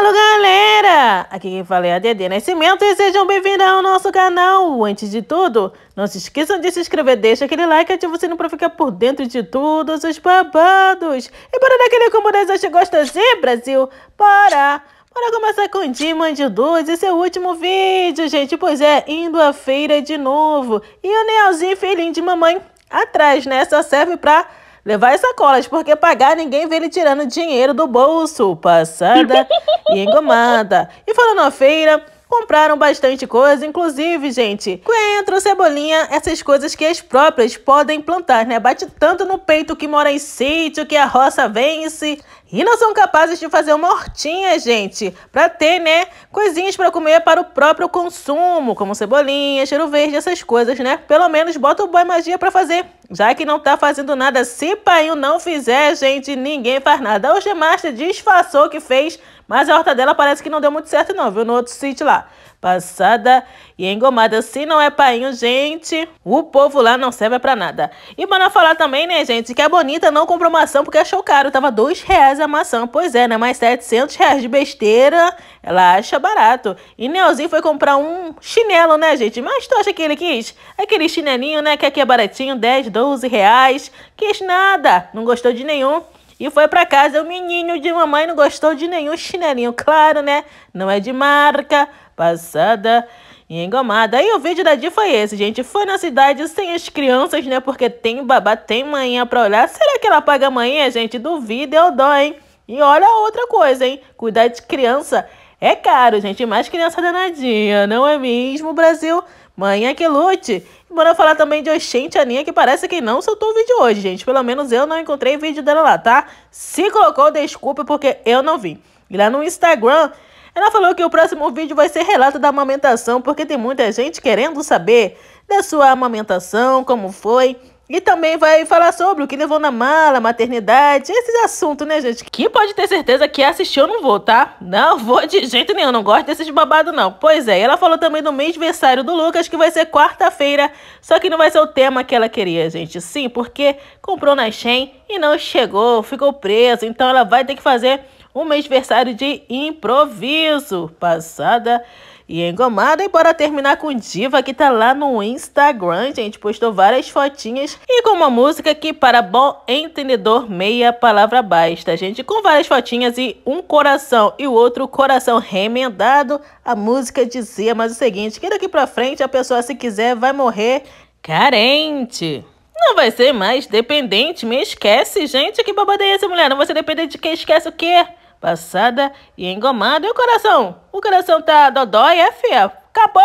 Alô galera, aqui quem fala é a Dedê Nascimento e sejam bem-vindos ao nosso canal. Antes de tudo, não se esqueçam de se inscrever, deixa aquele like e ativa o sininho pra ficar por dentro de todos os babados. E para dar aquele combo das achas gosta Brasil, para... Bora começar com de 2, esse é o último vídeo, gente. Pois é, indo à feira de novo. E o Nealzinho filhinho de mamãe atrás, né? Só serve para levar as sacolas, porque pagar ninguém vê ele tirando dinheiro do bolso, passada e engomada. E falando na feira, compraram bastante coisa, inclusive, gente, coentro, cebolinha, essas coisas que as próprias podem plantar, né? Bate tanto no peito que mora em sítio, que a roça vence. E não são capazes de fazer uma hortinha, gente, para ter, né, coisinhas para comer para o próprio consumo, como cebolinha, cheiro verde, essas coisas, né? Pelo menos bota o boi magia para fazer já que não tá fazendo nada, se Painho não fizer, gente, ninguém faz nada. Hoje a Márcia disfarçou que fez, mas a horta dela parece que não deu muito certo não, viu? No outro sítio lá. Passada e engomada. Se não é Painho, gente, o povo lá não serve pra nada. E bora falar também, né, gente, que a Bonita não comprou maçã porque achou caro. Tava dois reais a maçã. Pois é, né? Mais 700 reais de besteira, ela acha barato. E Neuzinho foi comprar um chinelo, né, gente? Mas tu acha que ele quis? Aquele chinelinho, né, que aqui é baratinho, 10, 12 12 reais. Quis nada, não gostou de nenhum. E foi para casa, o menino de mamãe não gostou de nenhum chinelinho, claro, né? Não é de marca, passada e engomada. E o vídeo da Di foi esse, gente. Foi na cidade sem as crianças, né? Porque tem babá, tem manhã para olhar. Será que ela paga manhã, gente? Duvido, eu dói, hein? E olha outra coisa, hein? Cuidar de criança é caro, gente, mais criança danadinha, não é mesmo, Brasil? Manhã é que lute! E bora falar também de Oxente Aninha, que parece que não soltou o vídeo hoje, gente. Pelo menos eu não encontrei vídeo dela lá, tá? Se colocou, desculpa, porque eu não vi. E lá no Instagram, ela falou que o próximo vídeo vai ser relato da amamentação, porque tem muita gente querendo saber da sua amamentação, como foi... E também vai falar sobre o que levou na mala, maternidade, esses assuntos, né, gente? Que pode ter certeza que assistir eu não vou, tá? Não vou de jeito nenhum, não gosto desses babados, não. Pois é, ela falou também do mês versário do Lucas, que vai ser quarta-feira, só que não vai ser o tema que ela queria, gente. Sim, porque comprou na Shein e não chegou, ficou preso, então ela vai ter que fazer um aniversário de improviso, passada e engomada. E bora terminar com Diva, que tá lá no Instagram, gente. Postou várias fotinhas e com uma música que, para bom entendedor, meia palavra basta, gente. Com várias fotinhas e um coração e o outro coração remendado. A música dizia mais o seguinte, que daqui pra frente a pessoa, se quiser, vai morrer carente. Não vai ser mais dependente, me esquece, gente. Que babada é essa, mulher? Não vai ser dependente de quem esquece o quê? passada e engomada. E o coração? O coração tá dodói, é, fia? Acabou?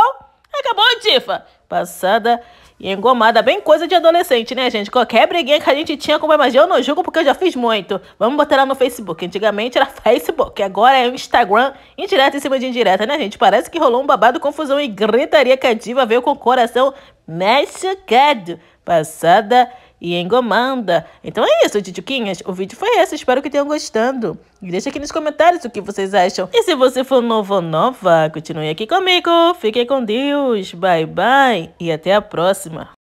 Acabou, Tifa! Passada e engomada. Bem coisa de adolescente, né, gente? Qualquer briguinha que a gente tinha com o Magia, eu não julgo porque eu já fiz muito. Vamos botar lá no Facebook. Antigamente era Facebook, agora é Instagram. Indireta em cima de indireta, né, gente? Parece que rolou um babado, confusão e gritaria que a diva veio com o coração machucado. Passada e engomanda. Então é isso, titiquinhas. O vídeo foi esse. Espero que tenham gostado. E deixa aqui nos comentários o que vocês acham. E se você for novo ou nova, continue aqui comigo. Fique com Deus. Bye, bye. E até a próxima.